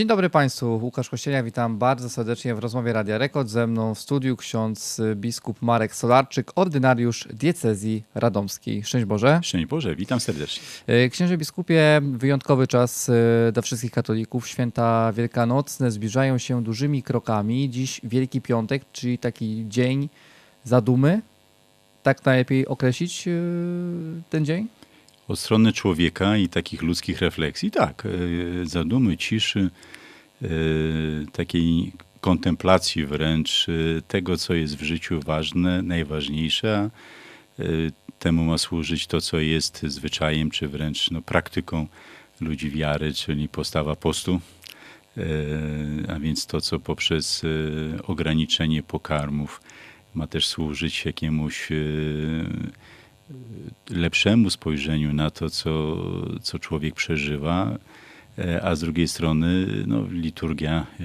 Dzień dobry Państwu, Łukasz Kościelia, witam bardzo serdecznie w rozmowie Radia Rekord. Ze mną w studiu ksiądz biskup Marek Solarczyk, ordynariusz diecezji radomskiej. Szczęść Boże. Szczęść Boże, witam serdecznie. E, księże biskupie, wyjątkowy czas e, dla wszystkich katolików. Święta wielkanocne zbliżają się dużymi krokami. Dziś Wielki Piątek, czyli taki dzień zadumy. Tak najlepiej określić e, ten dzień? od strony człowieka i takich ludzkich refleksji, tak, e, zadumy, ciszy, e, takiej kontemplacji wręcz e, tego, co jest w życiu ważne, najważniejsze. Temu ma służyć to, co jest zwyczajem, czy wręcz no, praktyką ludzi wiary, czyli postawa postu. A więc to, co poprzez ograniczenie pokarmów ma też służyć jakiemuś lepszemu spojrzeniu na to, co, co człowiek przeżywa, e, a z drugiej strony no, liturgia e,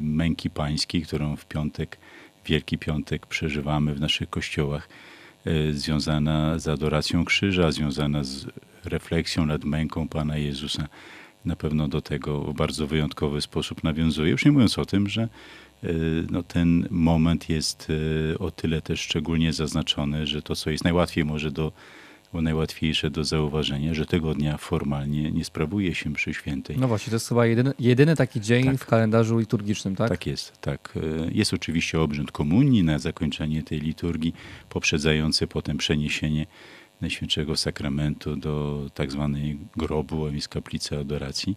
męki pańskiej, którą w piątek, Wielki Piątek przeżywamy w naszych kościołach, e, związana z adoracją krzyża, związana z refleksją nad męką Pana Jezusa, na pewno do tego w bardzo wyjątkowy sposób nawiązuje. Już nie mówiąc o tym, że E, no ten moment jest e, o tyle też szczególnie zaznaczony, że to, co jest najłatwiej może do, najłatwiejsze do zauważenia, że tego dnia formalnie nie sprawuje się przy świętej. No właśnie, to jest chyba jedyny, jedyny taki dzień tak. w kalendarzu liturgicznym, tak? Tak jest, tak. E, jest oczywiście obrzęd komunii na zakończenie tej liturgii, poprzedzający potem przeniesienie Najświętszego Sakramentu do tak zwanej grobu, a więc kaplicy adoracji,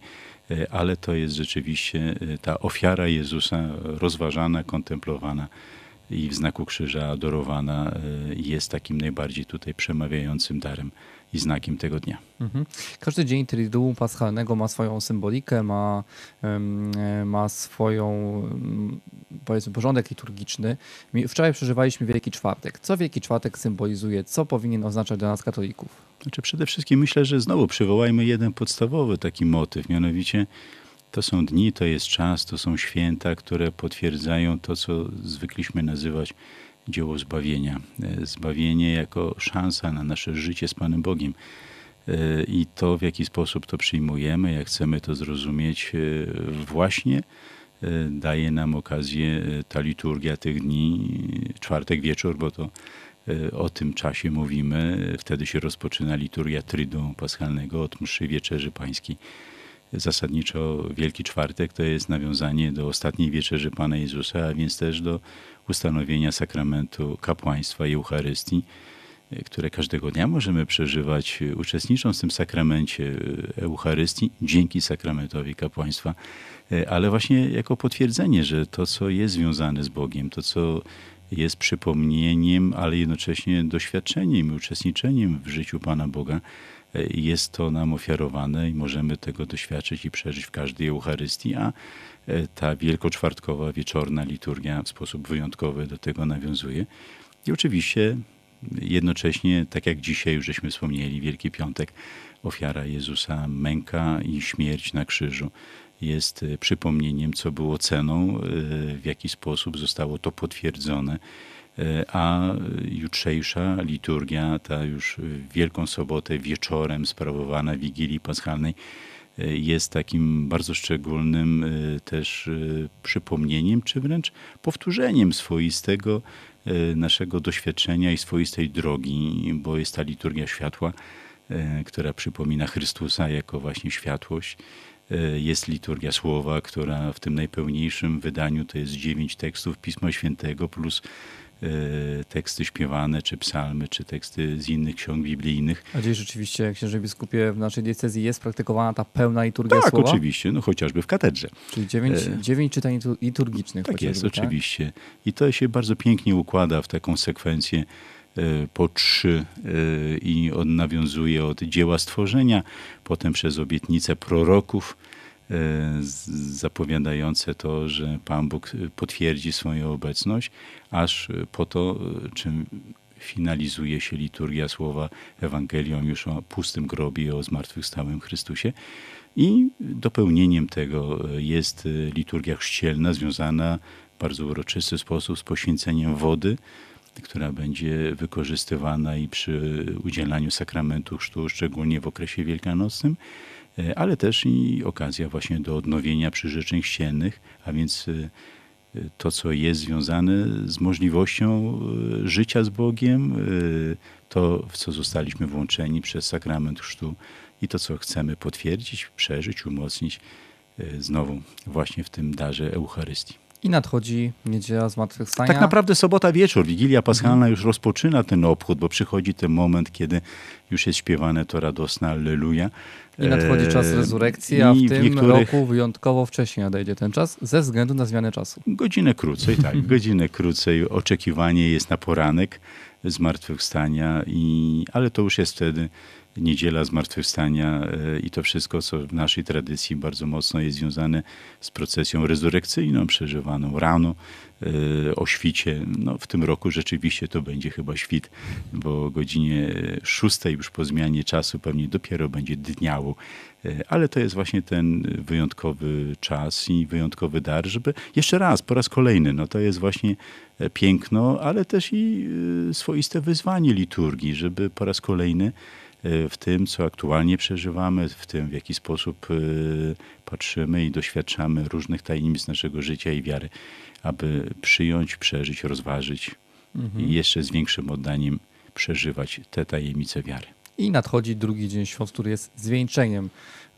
e, ale to jest rzeczywiście e, ta ofiara Jezusa rozważana, kontemplowana i w znaku krzyża adorowana y, jest takim najbardziej tutaj przemawiającym darem i znakiem tego dnia. Mhm. Każdy dzień Triduum Paschalnego ma swoją symbolikę, ma, e, ma swoją mm, powiedzmy porządek liturgiczny. Wczoraj przeżywaliśmy Wielki Czwartek. Co Wielki Czwartek symbolizuje? Co powinien oznaczać dla nas katolików? Znaczy przede wszystkim myślę, że znowu przywołajmy jeden podstawowy taki motyw, mianowicie to są dni, to jest czas, to są święta, które potwierdzają to, co zwykliśmy nazywać dzieło zbawienia. E, zbawienie jako szansa na nasze życie z Panem Bogiem. E, I to, w jaki sposób to przyjmujemy, jak chcemy to zrozumieć, e, właśnie daje nam okazję ta liturgia tych dni, czwartek wieczór, bo to o tym czasie mówimy. Wtedy się rozpoczyna liturgia Trydu Paschalnego od mszy Wieczerzy Pańskiej zasadniczo Wielki Czwartek to jest nawiązanie do ostatniej wieczerzy Pana Jezusa, a więc też do ustanowienia sakramentu kapłaństwa i Eucharystii, e, które każdego dnia możemy przeżywać, e, uczestnicząc w tym sakramencie e, Eucharystii dzięki sakramentowi kapłaństwa, ale właśnie jako potwierdzenie, że to, co jest związane z Bogiem, to, co jest przypomnieniem, ale jednocześnie doświadczeniem i uczestniczeniem w życiu Pana Boga, jest to nam ofiarowane i możemy tego doświadczyć i przeżyć w każdej Eucharystii, a e, ta wielkoczwartkowa, wieczorna liturgia w sposób wyjątkowy do tego nawiązuje. I oczywiście jednocześnie, tak jak dzisiaj już żeśmy wspomnieli, Wielki Piątek, ofiara Jezusa, męka i śmierć na krzyżu jest e, przypomnieniem, co było ceną, e, w jaki sposób zostało to potwierdzone E, a jutrzejsza liturgia, ta już Wielką Sobotę wieczorem sprawowana Wigilii Paschalnej, e, jest takim bardzo szczególnym e, też przypomnieniem, czy wręcz powtórzeniem swoistego naszego doświadczenia i swoistej drogi, bo jest ta liturgia światła, która przypomina Chrystusa jako właśnie światłość. Jest liturgia słowa, która w tym najpełniejszym wydaniu to jest dziewięć tekstów Pisma Świętego plus E, teksty śpiewane, czy psalmy, czy teksty z innych ksiąg biblijnych. A gdzieś rzeczywiście, księże biskupie, w naszej diecezji jest praktykowana ta pełna liturgia tak, słowa? oczywiście, no chociażby w katedrze. Czyli dziewięć, e, dziewięć czytań liturgicznych. Tak jest, tak? oczywiście. I to się bardzo pięknie układa w taką sekwencję e, po trzy i nawiązuje od dzieła stworzenia, potem przez obietnicę proroków, E, zapowiadające to, że Pan Bóg e, potwierdzi swoją obecność, aż po to, e, czym finalizuje się liturgia słowa Ewangelią już o pustym grobie o zmartwychwstałym Chrystusie. I dopełnieniem tego jest liturgia chrzcielna związana w bardzo uroczysty sposób z poświęceniem wody, która będzie wykorzystywana i przy udzielaniu sakramentu chrztu, szczególnie w okresie wielkanocnym. E, ale też i okazja właśnie do odnowienia przyrzeczeń ściennych, a więc e, e, to, co jest związane z możliwością życia z Bogiem, to, w co zostaliśmy włączeni przez sakrament chrztu i to, co chcemy potwierdzić, przeżyć, umocnić znowu właśnie w tym darze Eucharystii. I nadchodzi niedziela zmartwychwstania. Tak naprawdę sobota wieczór, Wigilia Paschalna mhm. już rozpoczyna ten obchód, bo przychodzi ten moment, kiedy już jest śpiewane to radosne Alleluja. I nadchodzi e, czas rezurekcji, a w tym niektórych... roku wyjątkowo wcześniej nadejdzie ten czas ze względu na zmianę czasu. Godzinę krócej, tak. godzinę krócej. Oczekiwanie jest na poranek zmartwychwstania, i... ale to już jest wtedy niedziela zmartwychwstania e, i to wszystko, co w naszej tradycji bardzo mocno jest związane z procesją rezurekcyjną przeżywaną rano e, o świcie. No, w tym roku rzeczywiście to będzie chyba świt, bo o godzinie 6 już po zmianie czasu pewnie dopiero będzie dniało. E, ale to jest właśnie ten wyjątkowy czas i wyjątkowy dar, żeby jeszcze raz, po raz kolejny, no to jest właśnie piękno, ale też i swoiste wyzwanie liturgii, żeby po raz kolejny Y, w tym, co aktualnie przeżywamy, w tym, w jaki sposób y, patrzymy i doświadczamy różnych tajemnic naszego życia i wiary, aby przyjąć, przeżyć, rozważyć mhm. i jeszcze z większym oddaniem przeżywać te tajemnice wiary i nadchodzi drugi dzień świąt, który jest zwieńczeniem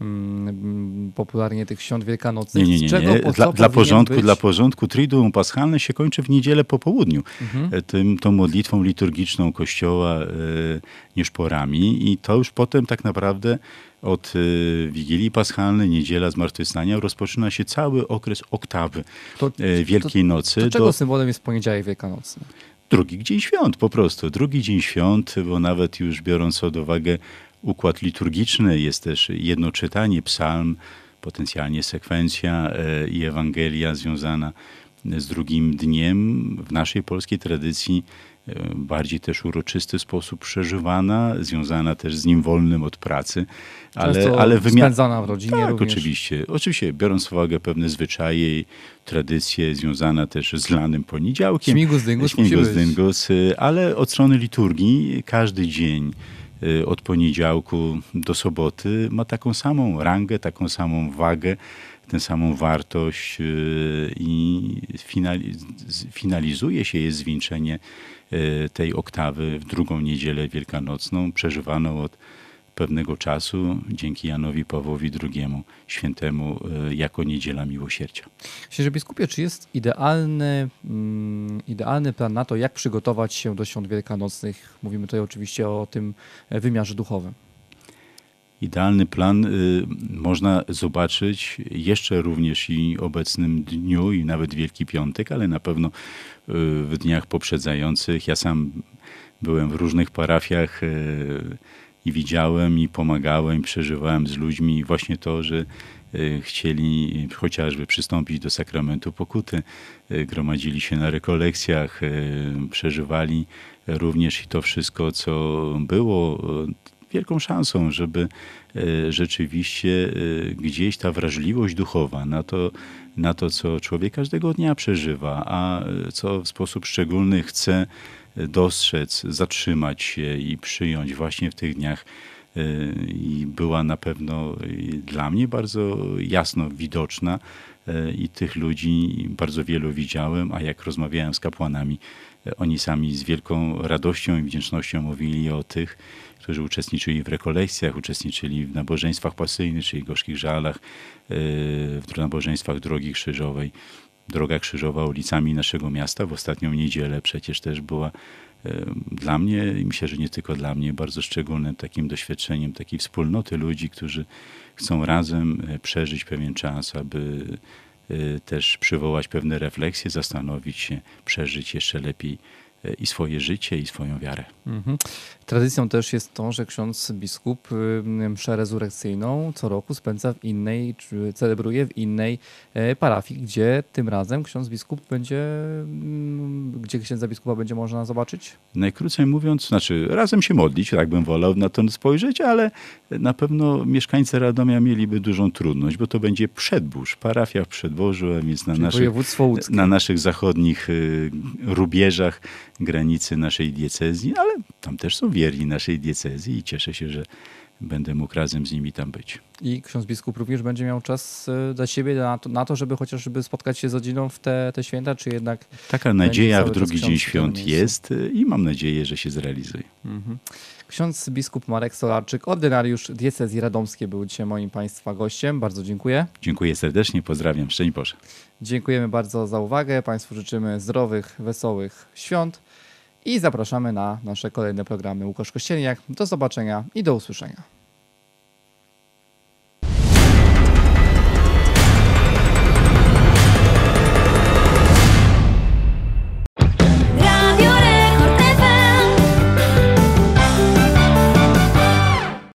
mm, popularnie tych świąt wielkanocnych. Nie, nie, nie. nie. Dla, dla porządku, dla porządku Triduum Paschalne się kończy w niedzielę po południu. Mhm. E, tym, tą modlitwą liturgiczną Kościoła y, e, niż porami i to już potem tak naprawdę od e, Wigilii Paschalnej, niedziela Zmartwychwstania, rozpoczyna się cały okres oktawy to, Wielkiej to, Nocy. To czego do... symbolem jest poniedziałek wielkanocny? drugi dzień świąt po prostu. Drugi dzień świąt, bo nawet już biorąc pod uwagę układ liturgiczny, jest też jedno czytanie, psalm, potencjalnie sekwencja e, i Ewangelia związana z drugim dniem. W naszej polskiej tradycji bardziej też uroczysty sposób przeżywana, związana też z nim wolnym od pracy. Ale, ale wymiar... spędzana w rodzinie tak, również. oczywiście. Oczywiście, biorąc w uwagę pewne zwyczaje i tradycje związana też z lanym poniedziałkiem. Śmigus dyngus, Śmigus dyngus y, ale od strony liturgii każdy dzień y, od poniedziałku do soboty ma taką samą rangę, taką samą wagę tę samą wartość y, i finalizuje się je zwieńczenie y, tej oktawy w drugą niedzielę wielkanocną, przeżywaną od pewnego czasu dzięki Janowi Pawłowi II świętemu y, jako niedziela miłosierdzia. Księże biskupie, czy jest idealny, mm, idealny plan na to, jak przygotować się do świąt wielkanocnych? Mówimy tutaj oczywiście o tym wymiarze duchowym. Idealny plan y, można zobaczyć jeszcze również i obecnym dniu, i nawet Wielki Piątek, ale na pewno y, w dniach poprzedzających. Ja sam byłem w różnych parafiach y, i widziałem, i pomagałem, i przeżywałem z ludźmi właśnie to, że chcieli chociażby przystąpić do sakramentu pokuty, gromadzili się na rekolekcjach, przeżywali również i to wszystko, co było wielką szansą, żeby e, rzeczywiście e, gdzieś ta wrażliwość duchowa na to, na to, co człowiek każdego dnia przeżywa, a e, co w sposób szczególny chce dostrzec, zatrzymać się i przyjąć właśnie w tych dniach i była na pewno dla mnie bardzo jasno widoczna i tych ludzi bardzo wielu widziałem, a jak rozmawiałem z kapłanami, oni sami z wielką radością i wdzięcznością mówili o tych, którzy uczestniczyli w rekolekcjach, uczestniczyli w nabożeństwach pasyjnych, czyli gorzkich żalach, e, w nabożeństwach drogi krzyżowej. Droga krzyżowa ulicami naszego miasta w ostatnią niedzielę przecież też była e, dla mnie i myślę, że nie tylko dla mnie, bardzo szczególnym takim doświadczeniem takiej wspólnoty ludzi, którzy chcą razem e, przeżyć pewien czas, aby też przywołać pewne refleksje, zastanowić się, przeżyć jeszcze lepiej i swoje życie, i swoją wiarę. Mhm. Tradycją też jest to, że ksiądz biskup y, mszę rezurekcyjną co roku spędza w innej, czy celebruje w innej e, parafii, gdzie tym razem ksiądz biskup będzie, mm, gdzie księdza biskupa będzie można zobaczyć? Najkrócej mówiąc, znaczy razem się modlić, tak bym wolał na to spojrzeć, ale na pewno mieszkańcy Radomia mieliby dużą trudność, bo to będzie Przedbórz, parafia w przedbożu, a więc na naszych, na naszych zachodnich y, rubieżach granicy naszej diecezji, ale tam też są wierni naszej diecezji i cieszę się, że będę mógł razem z nimi tam być. I ksiądz biskup również będzie miał czas e, dla siebie na to, na to żeby chociażby spotkać się z rodziną w te, te święta, czy jednak... Taka nadzieja w drugi dzień świąt jest e, i mam nadzieję, że się zrealizuje. Mhm. Ksiądz biskup Marek Solarczyk, ordynariusz diecezji radomskiej był dzisiaj moim Państwa gościem. Bardzo dziękuję. Dziękuję serdecznie, pozdrawiam, szczęść Boże. Dziękujemy bardzo za uwagę. Państwu życzymy zdrowych, wesołych świąt i zapraszamy na nasze kolejne programy Łukasz Kościelniak. Do zobaczenia i do usłyszenia.